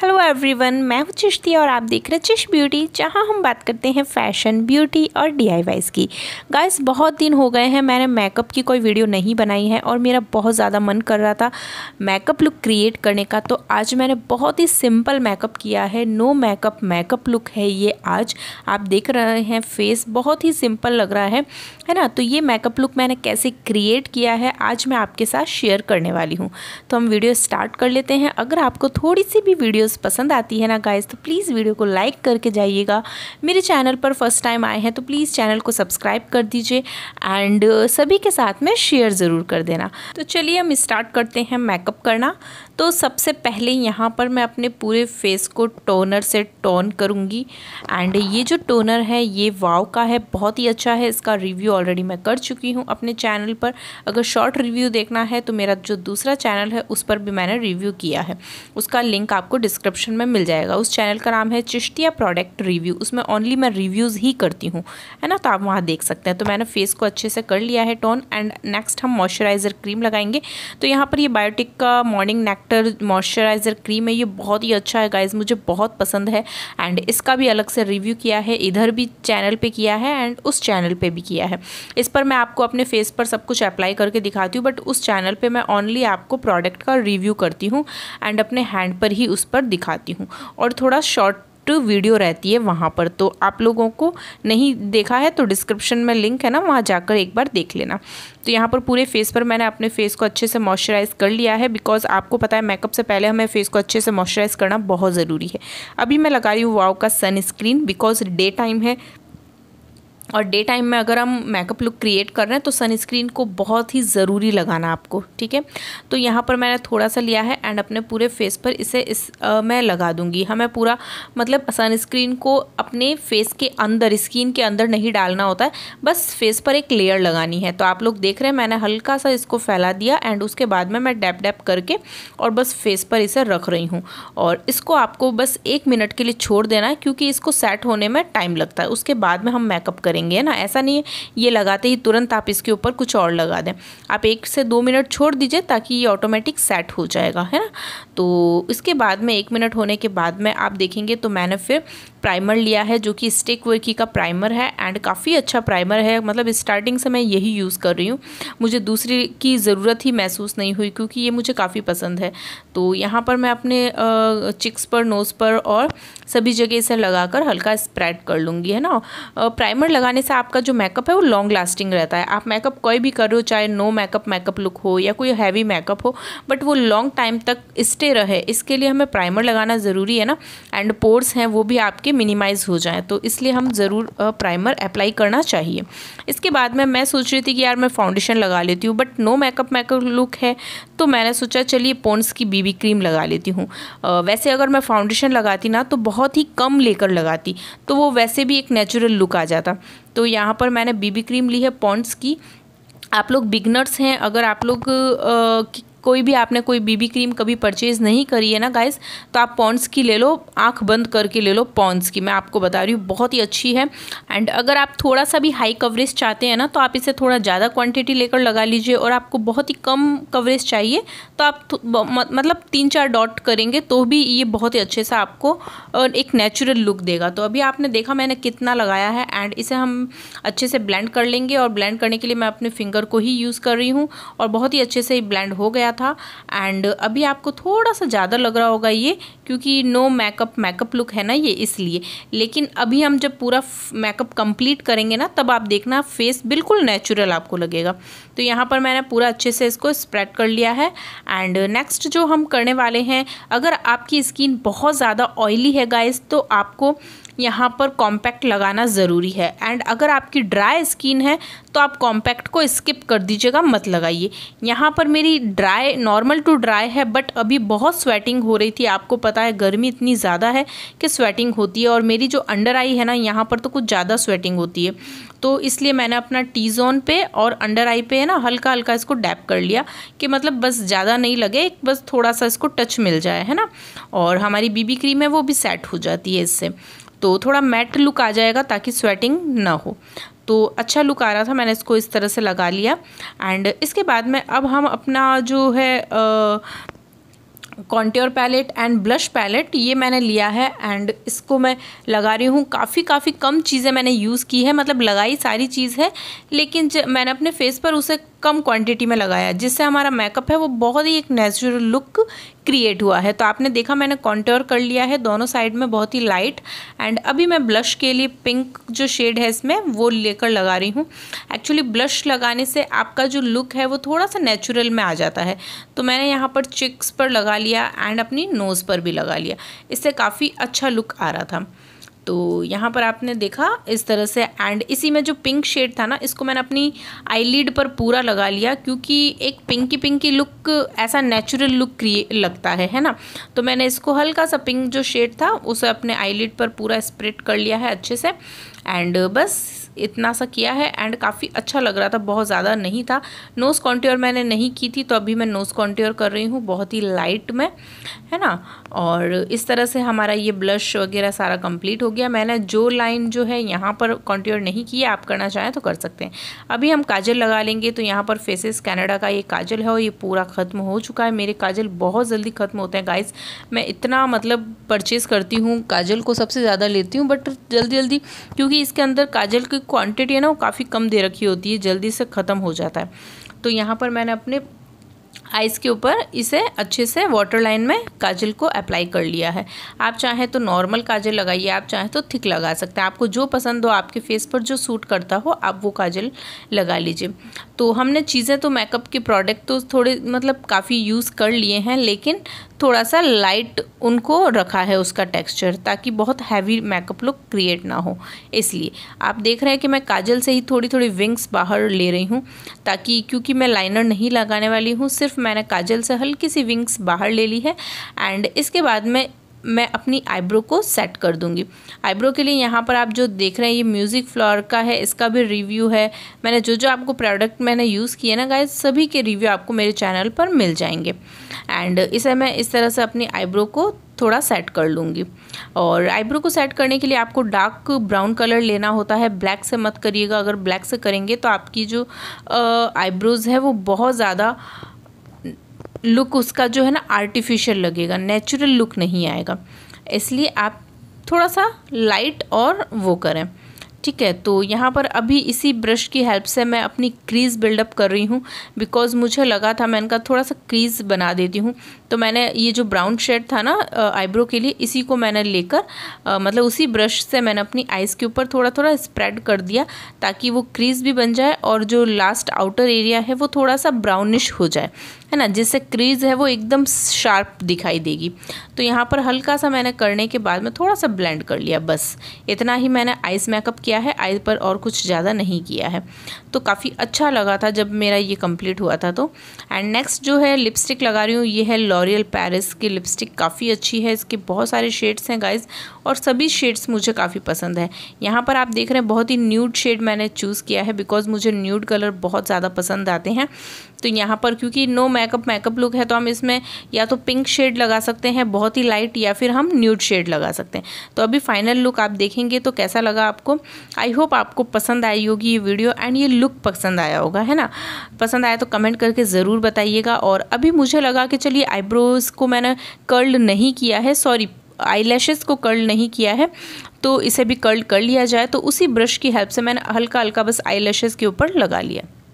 hello everyone मैं हूँ चिश्ती और आप देख रहे हैं चिश ब्यूटी जहाँ हम बात करते हैं फैशन ब्यूटी और डी की गाइस बहुत दिन हो गए हैं मैंने मेकअप की कोई वीडियो नहीं बनाई है और मेरा बहुत ज़्यादा मन कर रहा था मेकअप लुक क्रिएट करने का तो आज मैंने बहुत ही सिंपल मेकअप किया है नो मेकअप मेकअप लुक है ये आज आप देख रहे हैं फेस बहुत ही सिंपल लग रहा है है ना तो ये मेकअप लुक मैंने कैसे क्रिएट किया है आज मैं आपके साथ शेयर करने वाली हूँ तो हम वीडियो स्टार्ट कर लेते हैं अगर आपको थोड़ी सी भी वीडियो वीडियोस पसंद आती है ना गाइस तो प्लीज़ वीडियो को लाइक करके जाइएगा मेरे चैनल पर फर्स्ट टाइम आए हैं तो प्लीज़ चैनल को सब्सक्राइब कर दीजिए एंड uh, सभी के साथ में शेयर ज़रूर कर देना तो चलिए हम स्टार्ट करते हैं मेकअप करना तो सबसे पहले यहाँ पर मैं अपने पूरे फेस को टोनर से टोन करूँगी एंड ये जो टोनर है ये वाव का है बहुत ही अच्छा है इसका रिव्यू ऑलरेडी मैं कर चुकी हूँ अपने चैनल पर अगर शॉर्ट रिव्यू देखना है तो मेरा जो दूसरा चैनल है उस पर भी मैंने रिव्यू किया है उसका लिंक आपको डिस्क डिस्क्रिप्शन में मिल जाएगा उस चैनल का नाम है चिश्तिया प्रोडक्ट रिव्यू उसमें ओनली मैं रिव्यूज़ ही करती हूँ है ना तो आप वहाँ देख सकते हैं तो मैंने फेस को अच्छे से कर लिया है टोन एंड नेक्स्ट हम मॉइस्चराइज़र क्रीम लगाएंगे तो यहाँ पर ये बायोटिक का मॉर्निंग नेक्टर मॉइस्चराइज़र क्रीम है ये बहुत ही अच्छा है गाइज मुझे बहुत पसंद है एंड इसका भी अलग से रिव्यू किया है इधर भी चैनल पर किया है एंड उस चैनल पर भी किया है इस पर मैं आपको अपने फेस पर सब कुछ अप्लाई करके दिखाती हूँ बट उस चैनल पर मैं ओनली आपको प्रोडक्ट का रिव्यू करती हूँ एंड अपने हैंड पर ही उस पर दिखाती हूँ और थोड़ा शॉर्ट वीडियो रहती है वहाँ पर तो आप लोगों को नहीं देखा है तो डिस्क्रिप्शन में लिंक है ना वहाँ जाकर एक बार देख लेना तो यहाँ पर पूरे फेस पर मैंने अपने फेस को अच्छे से मॉइस्चराइज़ कर लिया है बिकॉज आपको पता है मेकअप से पहले हमें फेस को अच्छे से मॉइस्चराइज़ करना बहुत ज़रूरी है अभी मैं लगा रही हूँ वाव का सनस्क्रीन बिकॉज डे टाइम है और डे टाइम में अगर हम मेकअप लुक क्रिएट कर रहे हैं तो सनस्क्रीन को बहुत ही ज़रूरी लगाना आपको ठीक है तो यहाँ पर मैंने थोड़ा सा लिया है एंड अपने पूरे फेस पर इसे इस आ, मैं लगा दूँगी हमें पूरा मतलब सनस्क्रीन को अपने फेस के अंदर स्किन के अंदर नहीं डालना होता है बस फेस पर एक लेयर लगानी है तो आप लोग देख रहे हैं मैंने हल्का सा इसको फैला दिया एंड उसके बाद में मैं डैप डैप करके और बस फेस पर इसे रख रही हूँ और इसको आपको बस एक मिनट के लिए छोड़ देना है क्योंकि इसको सेट होने में टाइम लगता है उसके बाद में हम मेकअप करें करेंगे ना ऐसा नहीं है ये लगाते ही तुरंत आप इसके ऊपर कुछ और लगा दें आप एक से दो मिनट छोड़ दीजिए ताकि ये ऑटोमेटिक सेट हो जाएगा है ना तो इसके बाद में एक मिनट होने के बाद में आप देखेंगे तो मैंने फिर प्राइमर लिया है जो कि स्टिक वर्की का प्राइमर है एंड काफ़ी अच्छा प्राइमर है मतलब स्टार्टिंग से मैं यही यूज़ कर रही हूँ मुझे दूसरी की ज़रूरत ही महसूस नहीं हुई क्योंकि ये मुझे काफ़ी पसंद है तो यहाँ पर मैं अपने चिक्स पर नोज़ पर और सभी जगह इसे लगाकर हल्का स्प्रेड कर लूँगी है ना प्राइमर लगा लगाने से आपका जो मेकअप है वो लॉन्ग लास्टिंग रहता है आप मेकअप कोई भी करो चाहे नो मेकअप मेकअप लुक हो या कोई हैवी मेकअप हो बट वो लॉन्ग टाइम तक स्टे रहे इसके लिए हमें प्राइमर लगाना ज़रूरी है ना एंड पोर्स हैं वो भी आपके मिनिमाइज हो जाएँ तो इसलिए हम ज़रूर प्राइमर अप्लाई करना चाहिए इसके बाद में मैं सोच रही थी कि यार मैं फाउंडेशन लगा लेती हूँ but no makeup makeup look है तो मैंने सोचा चलिए पोन्स की बीबी क्रीम लगा लेती हूँ वैसे अगर मैं फाउंडेशन लगाती ना तो बहुत ही कम लेकर लगाती तो वो वैसे भी एक नेचुरल लुक आ जाता तो यहाँ पर मैंने बीबी क्रीम ली है पॉन्ट्स की आप लोग बिगनर्स हैं अगर आप लोग कोई भी आपने कोई बीबी क्रीम कभी परचेज़ नहीं करी है ना गाइस तो आप पॉन्स की ले लो आँख बंद करके ले लो पॉन्स की मैं आपको बता रही हूँ बहुत ही अच्छी है एंड अगर आप थोड़ा सा भी हाई कवरेज चाहते हैं ना तो आप इसे थोड़ा ज़्यादा क्वान्टिटी लेकर लगा लीजिए और आपको बहुत ही कम कवरेज चाहिए तो आप मतलब तीन चार डॉट करेंगे तो भी ये बहुत ही अच्छे से आपको एक नेचुरल लुक देगा तो अभी आपने देखा मैंने कितना लगाया है एंड इसे हम अच्छे से ब्लेंड कर लेंगे और ब्लेंड करने के लिए मैं अपने फिंगर को ही यूज़ कर रही हूँ और बहुत ही अच्छे से ब्लेंड हो गया था एंड अभी आपको थोड़ा सा ज़्यादा लग रहा होगा ये क्योंकि नो मेकअप मेकअप लुक है ना ये इसलिए लेकिन अभी हम जब पूरा मेकअप कंप्लीट करेंगे ना तब आप देखना फेस बिल्कुल नेचुरल आपको लगेगा तो यहाँ पर मैंने पूरा अच्छे से इसको स्प्रेड कर लिया है एंड नेक्स्ट जो हम करने वाले हैं अगर आपकी स्किन बहुत ज़्यादा ऑयली है गाइस तो आपको यहाँ पर कॉम्पैक्ट लगाना ज़रूरी है एंड अगर आपकी ड्राई स्किन है तो आप कॉम्पैक्ट को स्किप कर दीजिएगा मत लगाइए यहाँ पर मेरी ड्राई नॉर्मल टू ड्राई है बट अभी बहुत स्वेटिंग हो रही थी आपको पता है गर्मी इतनी ज़्यादा है कि स्वेटिंग होती है और मेरी जो अंडर आई है ना यहाँ पर तो कुछ ज़्यादा स्वेटिंग होती है तो इसलिए मैंने अपना टी जोन पे और अंडर आई पे है ना हल्का हल्का इसको डैप कर लिया कि मतलब बस ज़्यादा नहीं लगे बस थोड़ा सा इसको टच मिल जाए है ना और हमारी बीबी क्रीम है वो भी सेट हो जाती है इससे तो थोड़ा मैट लुक आ जाएगा ताकि स्वेटिंग ना हो तो अच्छा लुक आ रहा था मैंने इसको इस तरह से लगा लिया एंड इसके बाद में अब हम अपना जो है आ, contour palette and blush palette ये मैंने लिया है एंड इसको मैं लगा रही हूँ काफ़ी काफ़ी कम चीज़ें मैंने यूज़ की है मतलब लगाई सारी चीज़ है लेकिन मैंने अपने फेस पर उसे कम क्वांटिटी में लगाया जिससे हमारा मेकअप है वो बहुत ही एक नेचुरल लुक क्रिएट हुआ है तो आपने देखा मैंने कॉन्टोर कर लिया है दोनों साइड में बहुत ही लाइट एंड अभी मैं ब्लश के लिए पिंक जो शेड है इसमें वो लेकर लगा रही हूँ एक्चुअली ब्लश लगाने से आपका जो लुक है वो थोड़ा सा नेचुरल में आ जाता है तो मैंने यहाँ पर चिक्स पर लगा लिया एंड अपनी नोज़ पर भी लगा लिया इससे काफ़ी अच्छा लुक आ रहा था तो यहाँ पर आपने देखा इस तरह से एंड इसी में जो पिंक शेड था ना इसको मैंने अपनी आई पर पूरा लगा लिया क्योंकि एक पिंकी पिंकी लुक ऐसा नेचुरल लुक क्रिए लगता है है ना तो मैंने इसको हल्का सा पिंक जो शेड था उसे अपने आई पर पूरा स्प्रेड कर लिया है अच्छे से एंड बस इतना सा किया है एंड काफ़ी अच्छा लग रहा था बहुत ज़्यादा नहीं था नोज़ कॉन्ट्योर मैंने नहीं की थी तो अभी मैं नोज़ कॉन्ट्योर कर रही हूँ बहुत ही लाइट में है ना और इस तरह से हमारा ये ब्लश वगैरह सारा कंप्लीट हो गया मैंने जो लाइन जो है यहाँ पर कॉन्ट्योर नहीं किया आप करना चाहें तो कर सकते हैं अभी हम काजल लगा लेंगे तो यहाँ पर फेसेस कैनेडा का ये काजल है और ये पूरा ख़त्म हो चुका है मेरे काजल बहुत जल्दी ख़त्म होते हैं गाइस मैं इतना मतलब परचेज़ करती हूँ काजल को सबसे ज़्यादा लेती हूँ बट जल्दी जल्दी क्योंकि इसके अंदर काजल की क्वांटिटी है ना वो काफ़ी कम दे रखी होती है जल्दी से ख़त्म हो जाता है तो यहाँ पर मैंने अपने आइज़ के ऊपर इसे अच्छे से वाटर लाइन में काजल को अप्लाई कर लिया है आप चाहें तो नॉर्मल काजल लगाइए आप चाहें तो थिक लगा सकते हैं आपको जो पसंद हो आपके फेस पर जो सूट करता हो आप वो काजल लगा लीजिए तो हमने चीज़ें तो मेकअप के प्रोडक्ट तो थोड़े मतलब काफ़ी यूज़ कर लिए हैं लेकिन थोड़ा सा लाइट उनको रखा है उसका टेक्सचर ताकि बहुत हैवी मेकअप लुक क्रिएट ना हो इसलिए आप देख रहे हैं कि मैं काजल से ही थोड़ी थोड़ी विंग्स बाहर ले रही हूँ ताकि क्योंकि मैं लाइनर नहीं लगाने वाली हूँ सिर्फ मैंने काजल से हल्की सी विंग्स बाहर ले ली है एंड इसके बाद मैं मैं अपनी आईब्रो को सेट कर दूंगी आईब्रो के लिए यहाँ पर आप जो देख रहे हैं ये म्यूज़िक फ्लोर का है इसका भी रिव्यू है मैंने जो जो आपको प्रोडक्ट मैंने यूज़ किए ना गाय सभी के रिव्यू आपको मेरे चैनल पर मिल जाएंगे एंड इसे मैं इस तरह से अपनी आईब्रो को थोड़ा सेट कर लूँगी और आईब्रो को सेट करने के लिए आपको डार्क ब्राउन कलर लेना होता है ब्लैक से मत करिएगा अगर ब्लैक से करेंगे तो आपकी जो आईब्रोज़ है वो बहुत ज़्यादा लुक उसका जो है ना आर्टिफिशियल लगेगा नेचुरल लुक नहीं आएगा इसलिए आप थोड़ा सा लाइट और वो करें ठीक है तो यहाँ पर अभी इसी ब्रश की हेल्प से मैं अपनी क्रीज़ बिल्डअप कर रही हूँ बिकॉज मुझे लगा था मैं इनका थोड़ा सा क्रीज़ बना देती हूँ तो मैंने ये जो ब्राउन शेड था ना आईब्रो के लिए इसी को मैंने लेकर मतलब उसी ब्रश से मैंने अपनी आइज़ के ऊपर थोड़ा थोड़ा स्प्रेड कर दिया ताकि वो क्रीज़ भी बन जाए और जो लास्ट आउटर एरिया है वो थोड़ा सा ब्राउनिश हो जाए है ना जिससे क्रीज़ है वो एकदम शार्प दिखाई देगी तो यहाँ पर हल्का सा मैंने करने के बाद में थोड़ा सा ब्लेंड कर लिया बस इतना ही मैंने आइस मेकअप किया किया है आई पर और कुछ ज़्यादा नहीं किया है तो काफ़ी अच्छा लगा था जब मेरा ये कंप्लीट हुआ था तो एंड नेक्स्ट जो है लिपस्टिक लगा रही हूँ ये है लॉरियल पैरिस की लिपस्टिक काफ़ी अच्छी है इसके बहुत सारे शेड्स हैं गाइज और सभी शेड्स मुझे काफ़ी पसंद है यहाँ पर आप देख रहे हैं बहुत ही न्यूड शेड मैंने चूज़ किया है बिकॉज मुझे न्यूड कलर बहुत ज़्यादा पसंद आते हैं तो यहाँ पर क्योंकि नो मेकअप मेकअप लुक है तो हम इसमें या तो पिंक शेड लगा सकते हैं बहुत ही लाइट या फिर हम न्यूड शेड लगा सकते हैं तो अभी फाइनल लुक आप देखेंगे तो कैसा लगा आपको आई होप आपको पसंद आई होगी ये वीडियो एंड ये लुक पसंद आया होगा है ना पसंद आया तो कमेंट करके ज़रूर बताइएगा और अभी मुझे लगा कि चलिए आईब्रोज़ को मैंने कर्ल नहीं किया है सॉरी आईलैशेस को कर्ल नहीं किया है तो इसे भी कर्ल कर लिया जाए तो उसी ब्रश की हेल्प से मैंने हल्का हल्का बस आईलैशेस के ऊपर लगा लिया